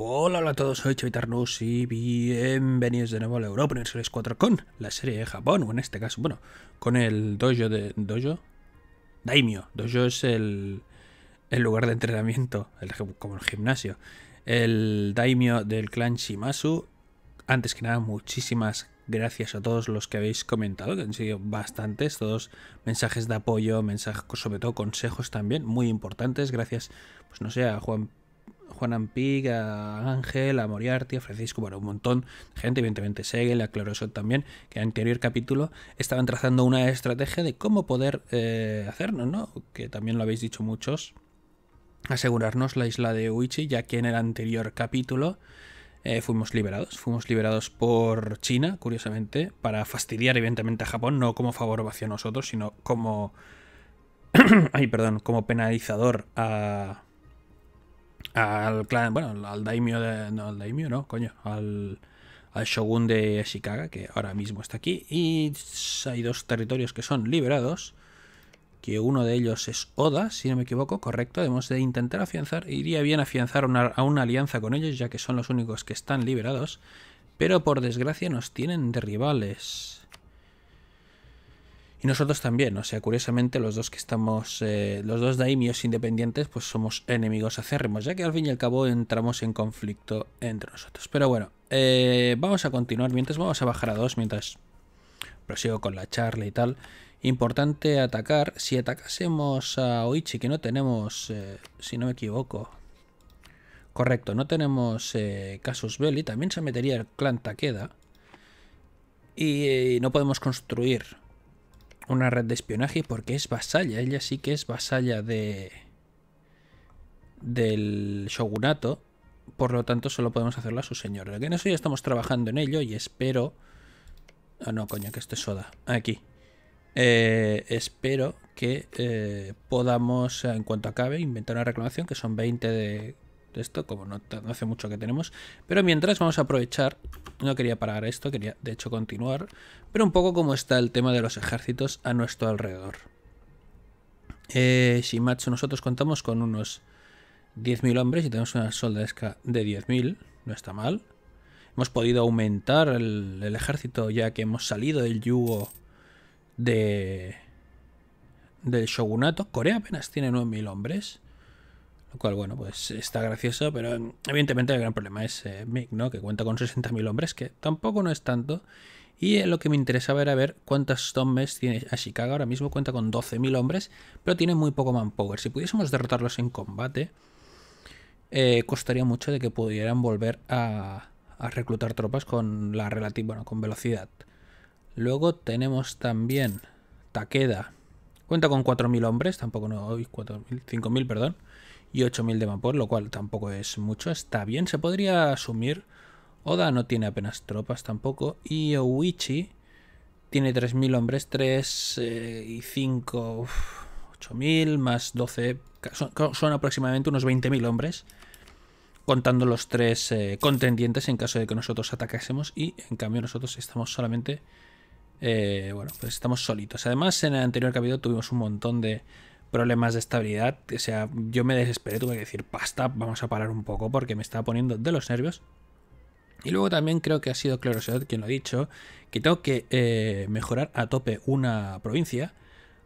Hola, hola a todos, soy Chavitarnos y bienvenidos de nuevo a la Europa Series 4 con la serie de Japón, o en este caso, bueno, con el dojo de... ¿Dojo? Daimyo. Dojo es el, el lugar de entrenamiento, como el gimnasio. El Daimyo del clan Shimasu. Antes que nada, muchísimas gracias a todos los que habéis comentado, que han sido bastantes, todos mensajes de apoyo, mensajes, sobre todo consejos también, muy importantes. Gracias, pues no sé, a Juan Juan Ampig, a Ángel, a Moriarty, a Francisco, bueno, un montón de gente, evidentemente Segel, a Clarosot también, que en el anterior capítulo estaban trazando una estrategia de cómo poder eh, hacernos, ¿no? Que también lo habéis dicho muchos, asegurarnos la isla de Uichi, ya que en el anterior capítulo eh, fuimos liberados. Fuimos liberados por China, curiosamente, para fastidiar evidentemente a Japón, no como favor hacia nosotros, sino como... Ay, perdón, como penalizador a, al clan, bueno, al daimyo de, no, al daimyo no, coño, al, shogun de Ashikaga, que ahora mismo está aquí, y hay dos territorios que son liberados, que uno de ellos es Oda, si no me equivoco, correcto, debemos de intentar afianzar, iría bien afianzar a una alianza con ellos, ya que son los únicos que están liberados, pero por desgracia nos tienen de rivales. Y nosotros también, o sea, curiosamente los dos que estamos, eh, los dos daimios independientes, pues somos enemigos acérrimos, ya que al fin y al cabo entramos en conflicto entre nosotros. Pero bueno, eh, vamos a continuar, mientras vamos a bajar a dos, mientras prosigo con la charla y tal. Importante atacar, si atacásemos a Oichi, que no tenemos, eh, si no me equivoco, correcto, no tenemos Casus Belli, también se metería el clan Takeda. Y no podemos construir una red de espionaje porque es vasalla. Ella sí que es vasalla de del shogunato. Por lo tanto, solo podemos hacerlo a su señor. Que en eso ya estamos trabajando en ello y espero... Ah, no, coño, que esto es soda. Aquí. Eh, espero que eh, podamos, eh, en cuanto acabe, inventar una reclamación, que son 20 de, esto, como no hace mucho que tenemos. Pero mientras vamos a aprovechar no quería parar esto, quería de hecho continuar, pero un poco como está el tema de los ejércitos a nuestro alrededor. Eh, macho nosotros contamos con unos 10.000 hombres y tenemos una soldadesca de 10.000, no está mal. Hemos podido aumentar el, ejército ya que hemos salido del yugo de del shogunato. Corea apenas tiene 9.000 hombres. Lo cual, bueno, pues está gracioso, pero evidentemente el gran problema es eh, ¿no? Que cuenta con 60.000 hombres, que tampoco no es tanto. Y eh, lo que me interesaba era ver cuántas zombies tiene Ashikaga, Ahora mismo cuenta con 12.000 hombres, pero tiene muy poco manpower. Si pudiésemos derrotarlos en combate, eh, costaría mucho de que pudieran volver a, a reclutar tropas con la relativa, bueno, con velocidad. Luego tenemos también Takeda. Cuenta con 4.000 hombres, tampoco no, 5.000, perdón y 8000 de vapor, lo cual tampoco es mucho, está bien, se podría asumir. Oda no tiene apenas tropas tampoco, y Owichi tiene 3000 hombres, 3 eh, y 5, 8000 más 12, son, aproximadamente unos 20.000 hombres, contando los tres eh, contendientes en caso de que nosotros atacásemos, y en cambio nosotros estamos solamente... Eh, bueno, pues estamos solitos. Además, en el anterior capítulo tuvimos un montón de problemas de estabilidad. O sea, yo me desesperé, tuve que decir, pasta, vamos a parar un poco porque me estaba poniendo de los nervios. Y luego también creo que ha sido Cloroset quien lo ha dicho, que tengo que eh, mejorar a tope una provincia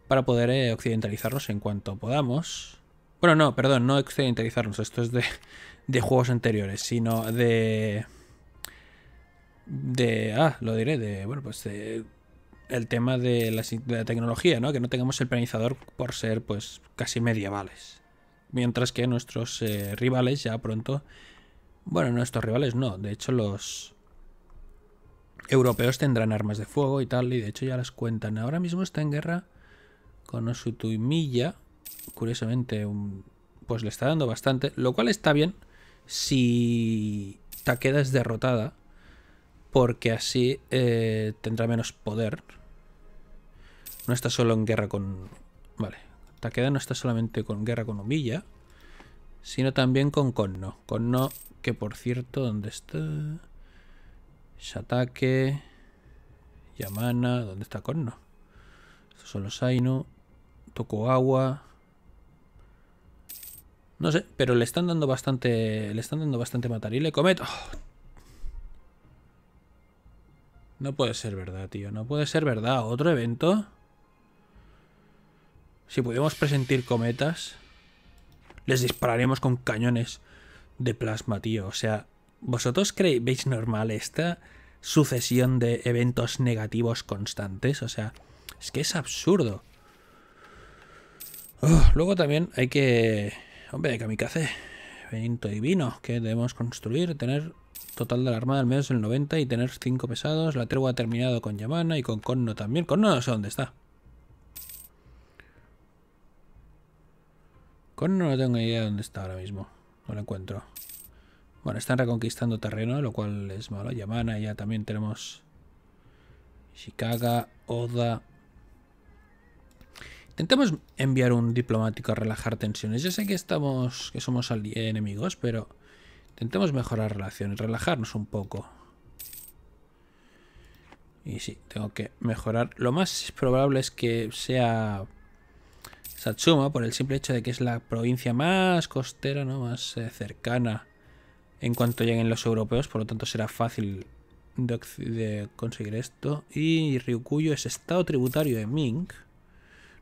para poder occidentalizarlos eh, occidentalizarnos en cuanto podamos. Bueno, no, perdón, no occidentalizarnos, esto es de, de juegos anteriores, sino de... De... Ah, lo diré, de... Bueno, pues de el tema de la, tecnología, ¿no? Que no tengamos el penalizador por ser, pues, casi medievales. Mientras que nuestros eh, rivales ya pronto... Bueno, nuestros rivales no. De hecho, los europeos tendrán armas de fuego y tal. Y de hecho ya las cuentan. Ahora mismo está en guerra con Osutuimilla. Curiosamente, pues le está dando bastante. Lo cual está bien si te es derrotada porque así eh, tendrá menos poder no está solo en guerra con... Vale. Takeda no está solamente con guerra con Umilla, sino también con Conno. Conno, que por cierto, ¿dónde está? Shatake, Yamana, ¿dónde está Conno? Estos son los Ainu, Tokugawa... No sé, pero le están dando bastante. Le están dando bastante matar. Y le cometo. No puede ser verdad, tío. No puede ser verdad. ¿Otro evento? Si pudiéramos presentir cometas, les dispararemos con cañones de plasma, tío. O sea, ¿vosotros creéis normal esta sucesión de eventos negativos constantes? O sea, es que es absurdo. luego también hay que... Hombre, kamikaze. evento divino que debemos construir, tener total de la armada al menos el 90 y tener 5 pesados. La tregua ha terminado con Yamana y con Conno también. Conno no sé dónde está. no tengo idea de dónde está ahora mismo. No lo encuentro. Bueno, están reconquistando terreno, lo cual es malo. Yamana ya también tenemos... Chicago, Oda... Intentemos enviar un diplomático a relajar tensiones. yo sé que estamos, que somos enemigos, pero intentemos mejorar relaciones, relajarnos un poco. Y sí, tengo que mejorar. Lo más probable es que sea Satsuma por el simple hecho de que es la provincia más costera, ¿no? más eh, cercana en cuanto lleguen los europeos, por lo tanto será fácil de, conseguir esto. Y Ryukuyo es estado tributario de Ming.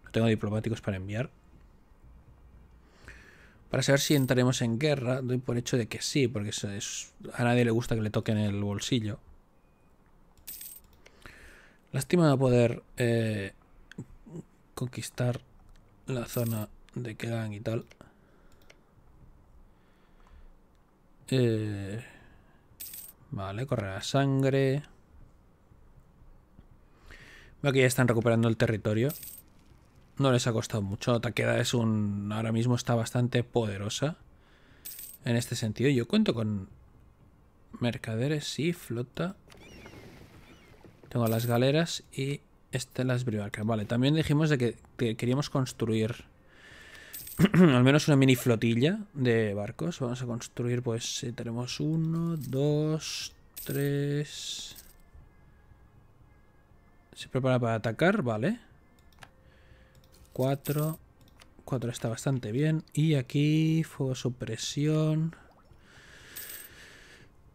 No tengo diplomáticos para enviar. Para saber si entraremos en guerra, doy por hecho de que sí, porque a nadie le gusta que le toquen el bolsillo. Lástima de poder eh, conquistar la zona de Kegan y tal. Eh, vale, corre sangre. Aquí ya están recuperando el territorio. No les ha costado mucho. Taqueda es un... Ahora mismo está bastante poderosa. En este sentido, yo cuento con... Mercaderes, y flota. Tengo las galeras y este las bribarca. Vale, también dijimos de que, queríamos construir al menos una mini flotilla de barcos. Vamos a construir, pues, tenemos uno, dos, tres... Se prepara para atacar, vale. Cuatro. Cuatro está bastante bien. Y aquí, fuego supresión.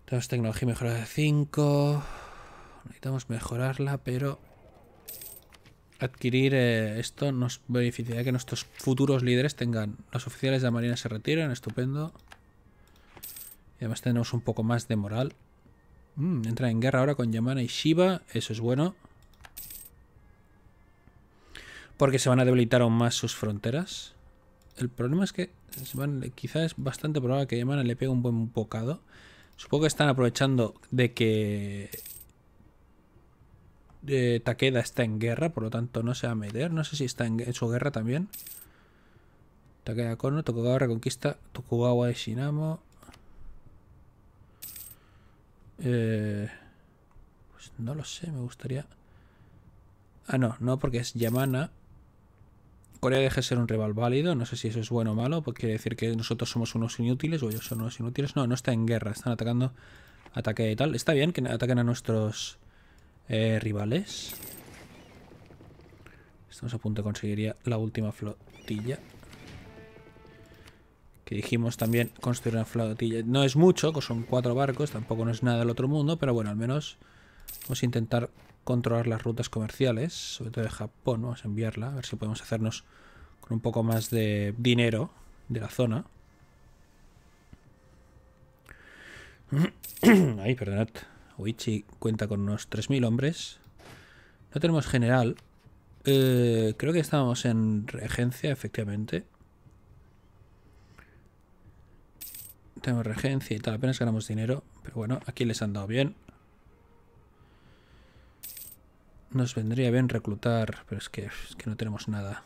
Tenemos tecnología mejorada de 5. Necesitamos mejorarla, pero adquirir eh, esto nos beneficiará que nuestros futuros líderes tengan. Los oficiales de la marina se retiran, estupendo. Y además tenemos un poco más de moral. Mm, entra en guerra ahora con Yamana y Shiva, eso es bueno. Porque se van a debilitar aún más sus fronteras. El problema es que quizás es bastante probable que Yamana le pegue un buen bocado. Supongo que están aprovechando de que Takeda está en guerra, por lo tanto no se va a meter. No sé si está en, su guerra también. Takeda Kono, Tokugawa reconquista Tokugawa de Shinamo. Eh, pues no lo sé, me gustaría... Ah, no, no, porque es Yamana. Corea deje de ser un rival válido, no sé si eso es bueno o malo, porque quiere decir que nosotros somos unos inútiles o ellos son unos inútiles. No, no está en guerra, están atacando ataque y tal. Está bien que ataquen a nuestros eh, rivales. Estamos a punto de conseguir la última flotilla. Que dijimos también construir una flotilla. No es mucho, son cuatro barcos, tampoco no es nada del otro mundo, pero bueno, al menos vamos a intentar controlar las rutas comerciales, sobre todo de Japón, vamos a enviarla, a ver si podemos hacernos con un poco más de dinero de la zona. Ay, perdonad. Oichi cuenta con unos 3.000 hombres. No tenemos general. Eh, creo que estábamos en regencia, efectivamente. Tenemos regencia y tal. Apenas ganamos dinero. Pero bueno, aquí les han dado bien. Nos vendría bien reclutar, pero es que, no tenemos nada.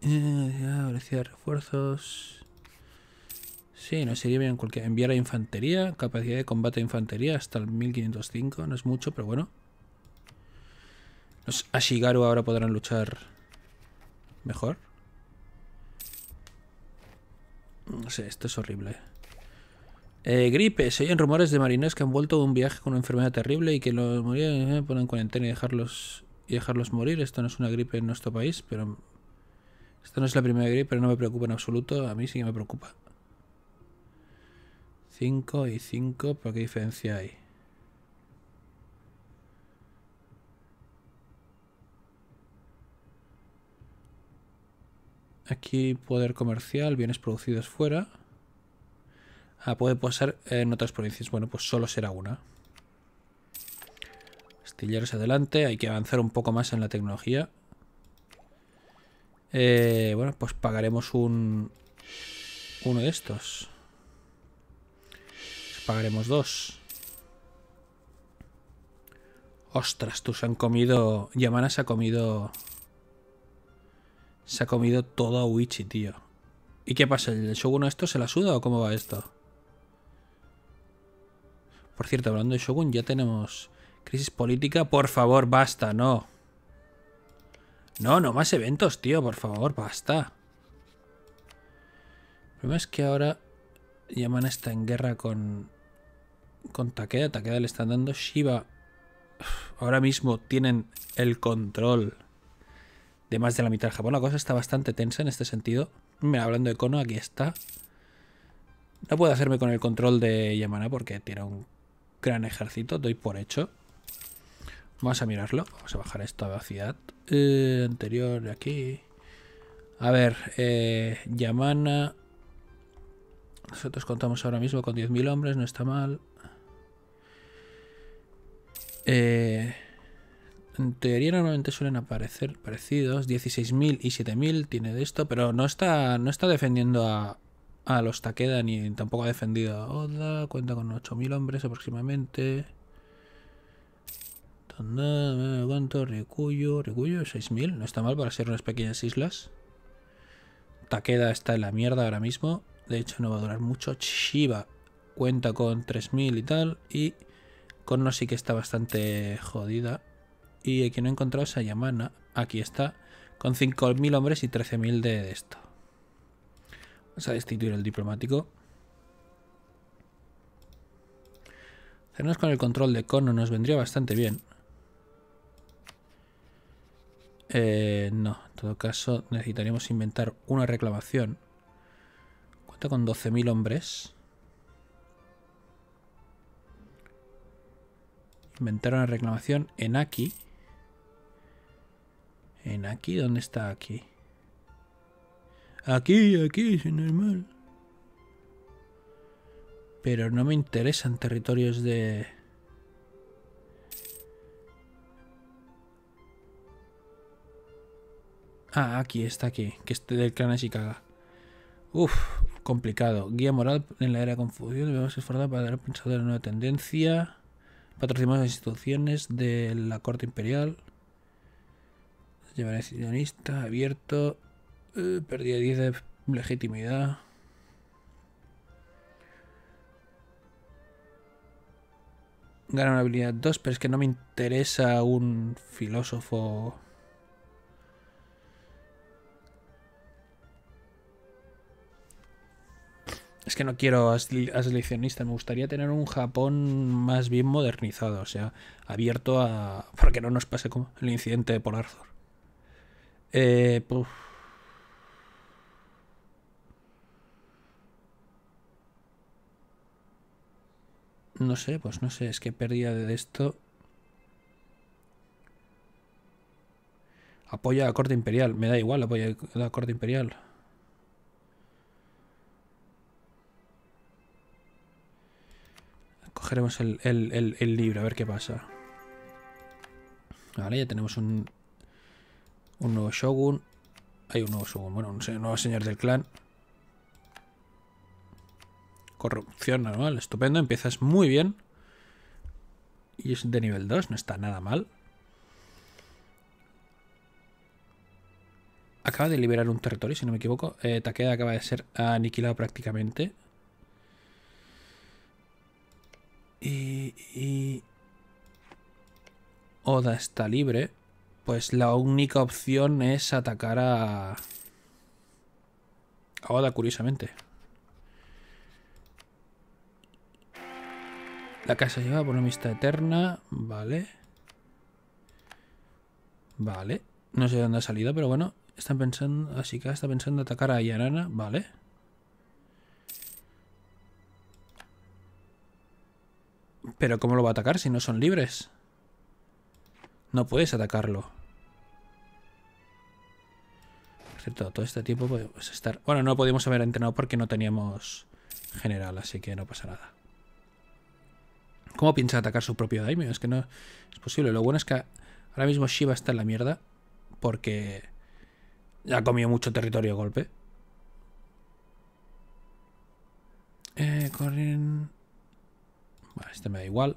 Eh, ya, refuerzos. Sí, no sería bien cualquier... enviar a infantería, capacidad de combate de infantería hasta el 1505, no es mucho, pero bueno. Los Ashigaru ahora podrán luchar mejor. No sé, esto es horrible. Eh, gripe, se oyen rumores de marineros que han vuelto de un viaje con una enfermedad terrible y que los morían eh, ponen cuarentena y dejarlos, y dejarlos morir. Esto no es una gripe en nuestro país, pero... Esta no es la primera gripe, pero no me preocupa en absoluto. A mí sí que me preocupa. 5 y 5, ¿por qué diferencia hay? Aquí poder comercial, bienes producidos fuera. Ah, puede pasar en otras provincias. Bueno, pues solo será una. Astilleros adelante. Hay que avanzar un poco más en la tecnología. Eh, bueno, pues pagaremos un... Uno de estos pagaremos dos. Ostras, tú se han comido... Yamana se ha comido... Se ha comido toda Uichi, tío. ¿Y qué pasa? ¿El Shogun esto se la suda o cómo va esto? Por cierto, hablando de Shogun, ya tenemos... Crisis política, por favor, basta, no. No, no más eventos, tío, por favor, basta. El problema es que ahora Yamana está en guerra con con taqueda Takeda le están dando Shiva. Ahora mismo tienen el control de más de la mitad de Japón. La cosa está bastante tensa en este sentido. Mira, hablando de Kono, aquí está. No puedo hacerme con el control de Yamana porque tiene un gran ejército, doy por hecho. Vamos a mirarlo. Vamos a bajar esto a velocidad. Eh, anterior, aquí. A ver, eh, Yamana... Nosotros contamos ahora mismo con 10.000 hombres, no está mal. Eh, en teoría normalmente suelen aparecer parecidos. 16.000 y 7.000 tiene de esto, pero no está, no está defendiendo a, los Takeda ni tampoco ha defendido a Oda. Cuenta con 8.000 hombres aproximadamente. Eh, ¿Cuánto? Rikuyo. Rikuyo, 6.000. No está mal para ser unas pequeñas islas. Takeda está en la mierda ahora mismo. De hecho, no va a durar mucho. Shiba cuenta con 3.000 y tal. Y Cono sí que está bastante jodida. Y aquí no he encontrado esa Yamana. Aquí está. Con 5.000 hombres y 13.000 de esto. Vamos a destituir el diplomático. Hacernos con el control de Cono nos vendría bastante bien. Eh, no, en todo caso necesitaríamos inventar una reclamación. Cuenta con 12.000 hombres. ...inventar una reclamación en aquí. ¿En aquí? ¿Dónde está aquí? Aquí, aquí, sin normal. Pero no me interesan territorios de... Ah, aquí, está aquí. Que este del clan caga. Uf, complicado. Guía moral en la era de confusión. Debemos esforzar para dar pensado en la nueva tendencia patrocinamos las instituciones de la Corte Imperial. Llevaré sionista, abierto. Eh, perdí 10 de legitimidad. Gana una habilidad 2, pero es que no me interesa un filósofo Es que no quiero a me gustaría tener un Japón más bien modernizado, o sea, abierto a... para que no nos pase como el incidente de Polar Arthur. Eh, No sé, pues no sé, es que pérdida de esto... Apoya a la corte imperial, me da igual apoya a la corte imperial. Cogeremos el, libro, a ver qué pasa. Vale, ya tenemos un, un nuevo Shogun. Hay un nuevo Shogun, bueno, un nuevo señor del clan. Corrupción normal, estupendo. Empiezas muy bien. Y es de nivel 2, no está nada mal. Acaba de liberar un territorio, si no me equivoco. Eh, Takeda acaba de ser aniquilado prácticamente. Oda está libre, pues la única opción es atacar a... a Oda, curiosamente. La casa lleva por una amistad eterna, vale. Vale. No sé dónde ha salido, pero bueno. Están pensando... Así que está pensando atacar a Yarana, vale. Pero ¿cómo lo va a atacar si no son libres? No puedes atacarlo. Por cierto, todo este tiempo podemos estar... Bueno, no podíamos haber entrenado porque no teníamos general, así que no pasa nada. ¿Cómo piensa atacar su propio daimyo? Es que no es posible. Lo bueno es que ahora mismo Shiva está en la mierda porque ha comido mucho territorio golpe. Eh, corren... Vale, este me da igual.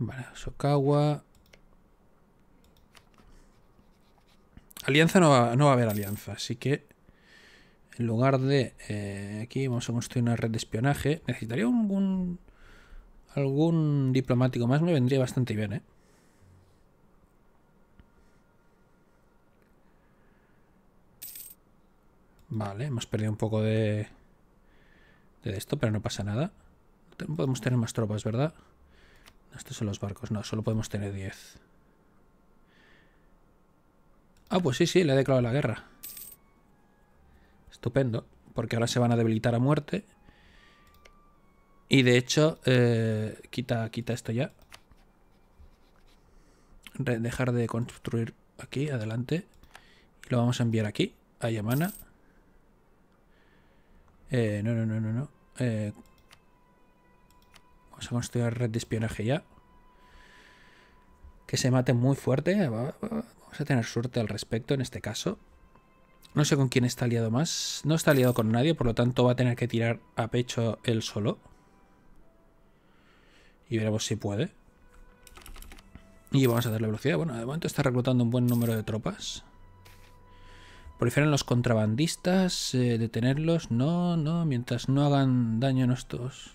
Vale, Sokawa. Alianza no va, a haber alianza, así que en lugar de eh, aquí vamos a construir una red de espionaje. Necesitaría algún, algún diplomático más, me vendría bastante bien, ¿eh? Vale, hemos perdido un poco de, de esto, pero no pasa nada. Podemos tener más tropas, ¿verdad? Estos son los barcos. No, solo podemos tener 10. Ah, pues sí, sí, le he declarado la guerra. Estupendo. Porque ahora se van a debilitar a muerte. Y de hecho, eh, quita, quita esto ya. dejar de construir aquí, adelante. Y lo vamos a enviar aquí, a Yamana. Eh, no, no, no, no, no. Eh, Vamos a construir red de espionaje ya. Que se mate muy fuerte. Vamos a tener suerte al respecto en este caso. No sé con quién está aliado más. No está aliado con nadie, por lo tanto va a tener que tirar a pecho él solo. Y veremos si puede. Y vamos a darle velocidad. Bueno, de momento está reclutando un buen número de tropas. Prefieren los contrabandistas. Eh, detenerlos. No, no. Mientras no hagan daño a nuestros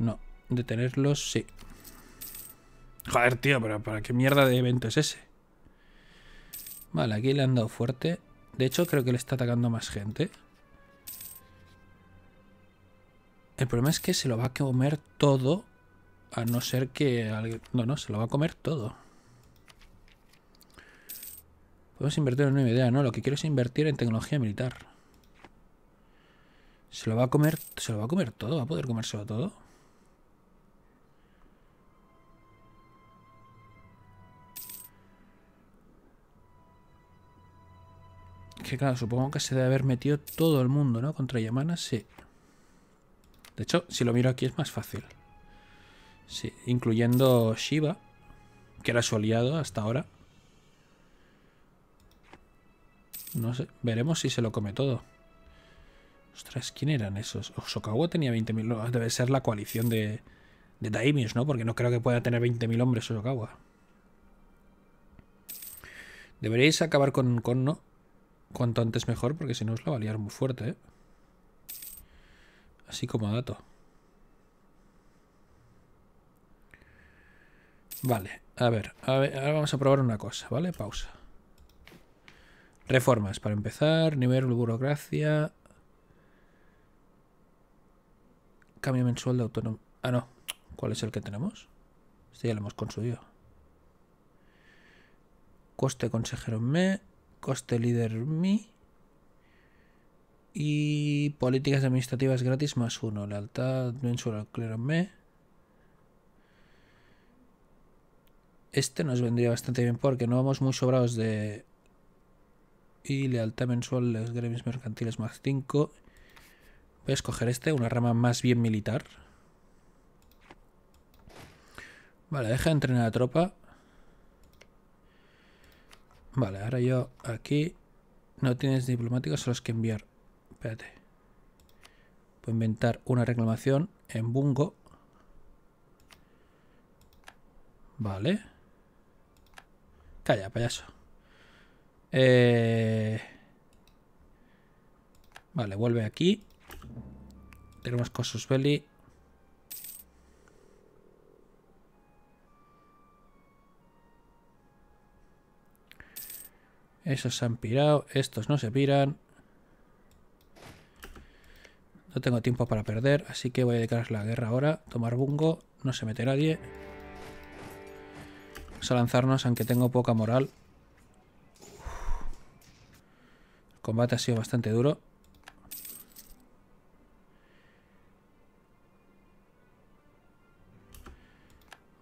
no. Detenerlos, sí. Joder, tío, pero ¿para qué mierda de evento es ese? Vale, aquí le han dado fuerte. De hecho, creo que le está atacando más gente. El problema es que se lo va a comer todo. A no ser que No, no, se lo va a comer todo. Podemos invertir en una idea, ¿no? Lo que quiero es invertir en tecnología militar. Se lo va a comer... Se lo va a comer todo. ¿Va a poder comérselo todo? que claro, supongo que se debe haber metido todo el mundo, ¿no? Contra Yamana, sí. De hecho, si lo miro aquí es más fácil. Sí, incluyendo Shiba que era su aliado hasta ahora. No sé, veremos si se lo come todo. Ostras, ¿quién eran esos? Osokawa tenía 20.000... Debe ser la coalición de, de ¿no? Porque no creo que pueda tener 20.000 hombres Osokawa. Deberíais acabar con, con ¿no? Cuanto antes mejor, porque si no os la va a liar muy fuerte, ¿eh? Así como dato. Vale, a ver, ahora vamos a probar una cosa, ¿vale? Pausa. Reformas, para empezar, nivel burocracia. Cambio mensual de autónomo. Ah, no. ¿Cuál es el que tenemos? Este ya lo hemos construido Coste consejero en me coste líder mi y políticas administrativas gratis más uno, lealtad mensual claro me. Este nos vendría bastante bien porque no vamos muy sobrados de... Y lealtad mensual los gremios mercantiles más 5. Voy a escoger este, una rama más bien militar. Vale, deja de entrenar a la tropa. Vale, ahora yo aquí no tienes diplomáticos solo es que enviar. Espérate. a inventar una reclamación en Bungo. Vale. Calla, payaso. Eh, vale, vuelve aquí. Tenemos Cosus Belli. Esos se han pirado. Estos no se piran. No tengo tiempo para perder, así que voy a declarar la guerra ahora. Tomar bungo. No se mete nadie. Vamos a lanzarnos, aunque tengo poca moral. El combate ha sido bastante duro.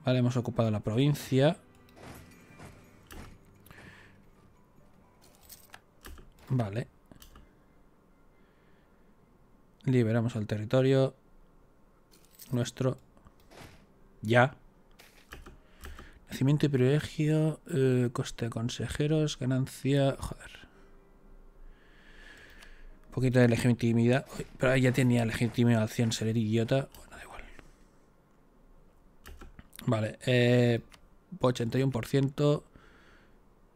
Vale, hemos ocupado la provincia. Vale. Liberamos el territorio. Nuestro. Ya. Nacimiento y privilegio. Eh, coste de consejeros. Ganancia. Joder. Un poquito de legitimidad. pero ya tenía legitimación ser idiota. Bueno, da igual. Vale. 81%. Eh,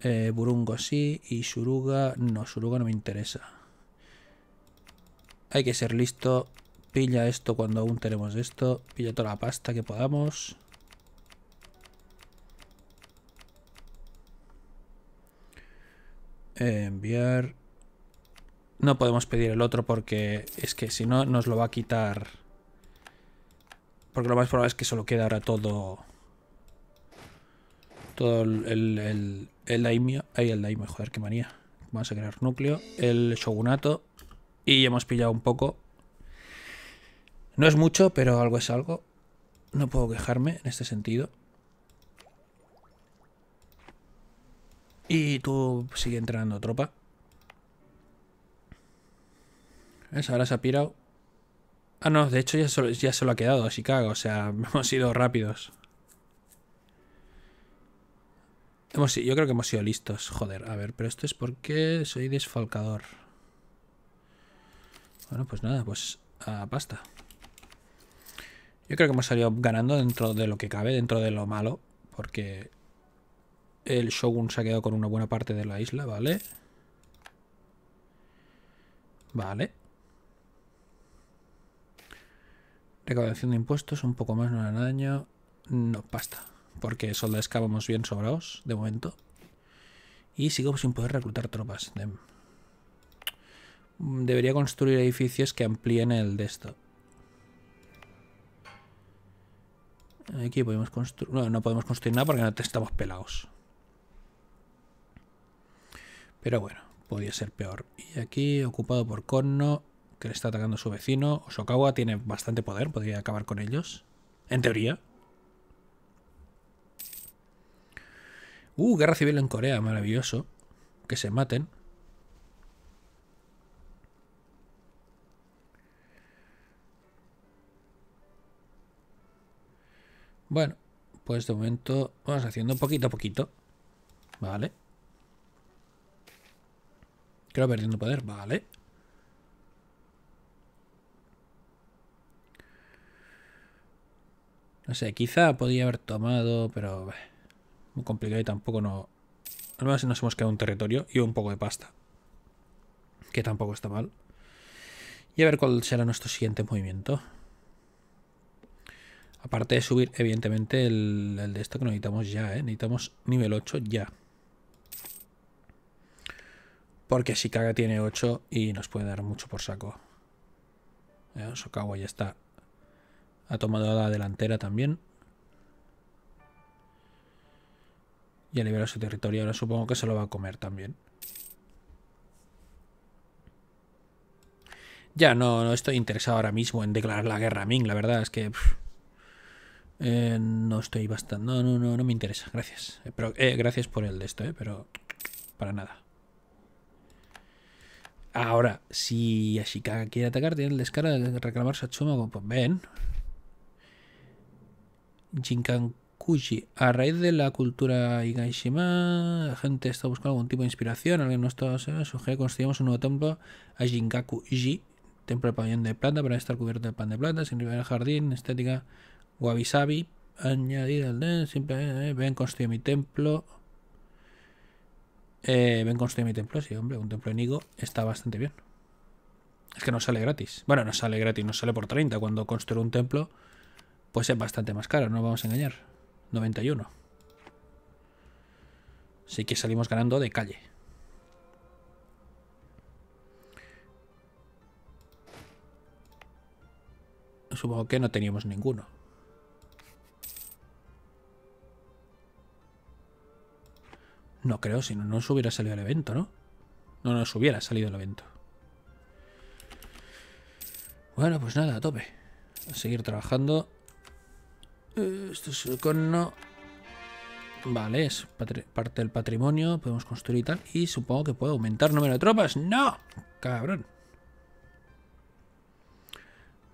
eh, Burungo sí y Suruga no, Suruga no me interesa. Hay que ser listo. Pilla esto cuando aún tenemos esto. Pilla toda la pasta que podamos. enviar. No podemos pedir el otro porque es que si no nos lo va a quitar. Porque lo más probable es que solo quede ahora todo el, el, Ahí el daimio, joder, que manía. Vamos a crear núcleo, el shogunato y hemos pillado un poco. No es mucho, pero algo es algo. No puedo quejarme en este sentido. Y tú sigue entrenando tropa. ¿Ves? Ahora se ha pirado. Ah, no, de hecho ya solo, ya se lo ha quedado, así cago. O sea, hemos ido rápidos. yo creo que hemos sido listos, joder. A ver, pero esto es porque soy desfalcador. Bueno, pues nada, pues a pasta. Yo creo que hemos salido ganando dentro de lo que cabe, dentro de lo malo, porque el Shogun se ha quedado con una buena parte de la isla, ¿vale? Vale. Recaudación de impuestos, un poco más, no hará daño. No, pasta porque solo vamos bien sobrados de momento. Y sigo sin poder reclutar tropas. Debería construir edificios que amplíen el de esto. Aquí podemos construir... No, no podemos construir nada porque no estamos pelados. Pero bueno, podría ser peor. Y aquí, ocupado por Conno, que le está atacando a su vecino. Osokawa tiene bastante poder, podría acabar con ellos. En teoría. Uh, guerra civil en Corea, maravilloso. Que se maten. Bueno, pues de momento vamos haciendo poquito a poquito. Vale. Creo perdiendo poder, vale. No sé, quizá podía haber tomado, pero muy complicado y tampoco no... Al menos nos hemos quedado un territorio y un poco de pasta. Que tampoco está mal. Y a ver cuál será nuestro siguiente movimiento. Aparte de subir, evidentemente, el, de esto que necesitamos ya, ¿eh? Necesitamos nivel 8 ya. Porque si caga tiene 8 y nos puede dar mucho por saco. Sokawa ya está. Ha tomado la delantera también. Y ha liberado su territorio. Ahora supongo que se lo va a comer también. Ya, no, no estoy interesado ahora mismo en declarar la guerra a Ming. La verdad es que... Eh, no estoy bastante... No, no, no, me interesa. Gracias. Eh, eh, gracias por el de esto, pero... Para nada. Ahora, si Ashikaga quiere atacar, tiene el descaro de reclamar Satsuma. Pues ven. Jinkan a raíz de la cultura Higashima, la gente está buscando algún tipo de inspiración. Alguien no está sugiere que construyamos un nuevo templo a Jingakuji, templo de pabellón de plata para estar cubierto de pan de plata, sin nivel jardín, estética wabi-sabi, añadir al den, Simplemente eh, eh, ven construir mi templo. Eh, ven construir mi templo, sí, hombre, un templo enigo está bastante bien. Es que no sale gratis. Bueno, no sale gratis, no sale por 30. Cuando construir un templo, pues es bastante más caro, no nos vamos a engañar. 91. Así que salimos ganando de calle. Supongo que no teníamos ninguno. No creo, si no nos hubiera salido el evento, ¿no? No nos hubiera salido el evento. Bueno, pues nada, a tope. A seguir trabajando. Esto es el corno. Vale, es parte del patrimonio. Podemos construir y tal. Y supongo que puedo aumentar número de tropas. ¡No! Cabrón.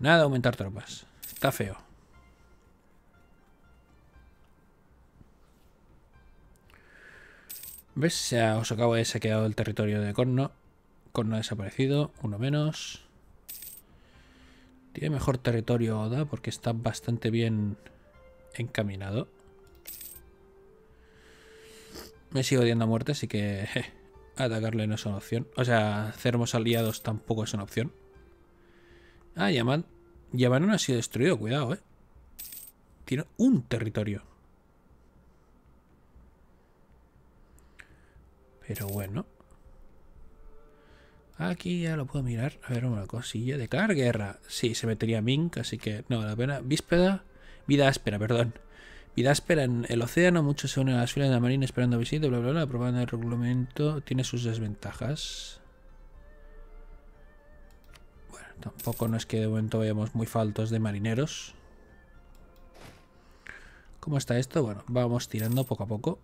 Nada aumentar tropas. Está feo. ¿Ves? Se ha, os acabo de saqueado el territorio de Corno. Corno ha desaparecido. Uno menos. Tiene mejor territorio Oda porque está bastante bien encaminado. Me sigo odiando a muerte, así que atacarle no es una opción. O sea, hacernos aliados tampoco es una opción. Ah, Yaman. Yaman no ha sido destruido, cuidado, eh. Tiene un territorio. Pero bueno. Aquí ya lo puedo mirar. A ver, una cosilla. Declarar guerra. Sí, se metería Mink, así que no vale la pena. Víspeda. Vida áspera, perdón. Vida áspera en el océano, muchos se unen a las filas de la marina esperando visita, bla, bla, bla. Aprobando el reglamento tiene sus desventajas. Bueno, tampoco no es que de momento vayamos muy faltos de marineros. ¿Cómo está esto? Bueno, vamos tirando poco a poco.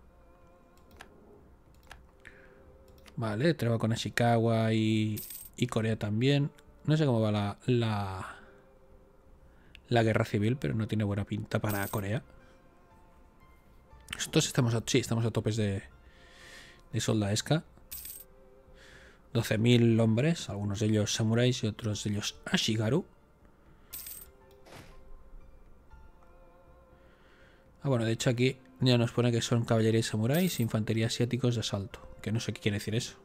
Vale, traba con Ashikawa y, y Corea también. No sé cómo va la, la guerra civil, pero no tiene buena pinta para Corea. Estos estamos a, sí, estamos a topes de, de soldadesca. 12.000 hombres, algunos de ellos samuráis y otros de ellos ashigaru. Ah, bueno, de hecho aquí ya nos pone que son caballería y samuráis, infantería asiáticos de asalto. Que no sé qué quiere decir eso.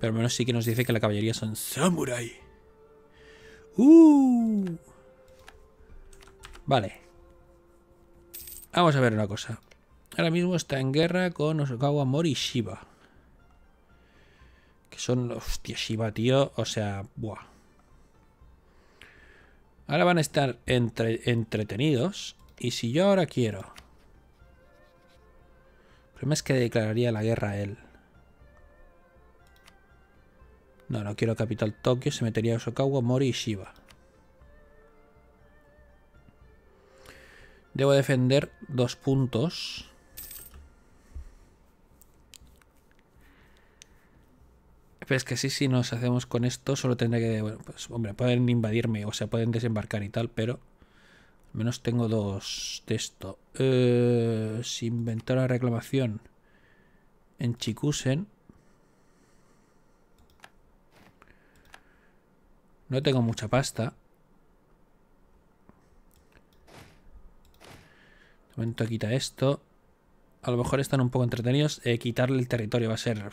Pero al menos sí que nos dice que la caballería son samuráis. Uh. Vale. Vamos a ver una cosa. Ahora mismo está en guerra con Osokawa Mori Shiba. Que son... Hostia, Shiba, tío. O sea, buah. Ahora van a estar entretenidos. Y si yo ahora quiero... El problema es que declararía la guerra a él. No, no quiero Capital Tokio. Se metería Osokawa, Mori y Shiba. Debo defender dos puntos. Pero es que sí, si nos hacemos con esto, solo tendré que... pues hombre, pueden invadirme, o sea, pueden desembarcar y tal, pero... Al menos tengo dos de esto. Eh, si inventó la reclamación en Chikusen, No tengo mucha pasta. De momento quita esto. A lo mejor están un poco entretenidos. Eh, quitarle el territorio va a ser...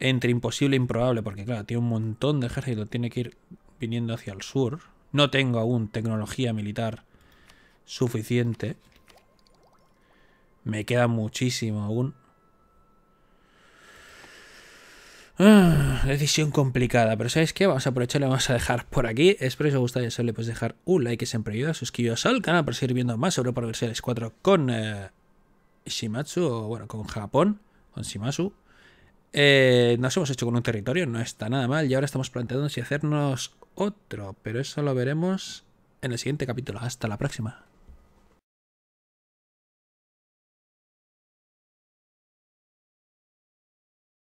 Entre imposible e improbable, porque claro, tiene un montón de ejército, tiene que ir viniendo hacia el sur. No tengo aún tecnología militar suficiente. Me queda muchísimo aún. Ah, decisión complicada, pero ¿sabéis qué? Vamos a aprovecharla y vamos a dejar por aquí. Espero que os guste, ya le pues dejar un like que siempre ayuda, suscribiros al canal para seguir viendo más sobre Versiones 4 con Shimazu eh, Shimatsu, o bueno, con Japón, con Shimatsu eh, nos hemos hecho con un territorio, no está nada mal, y ahora estamos planteando si hacernos otro, pero eso lo veremos en el siguiente capítulo. Hasta la próxima.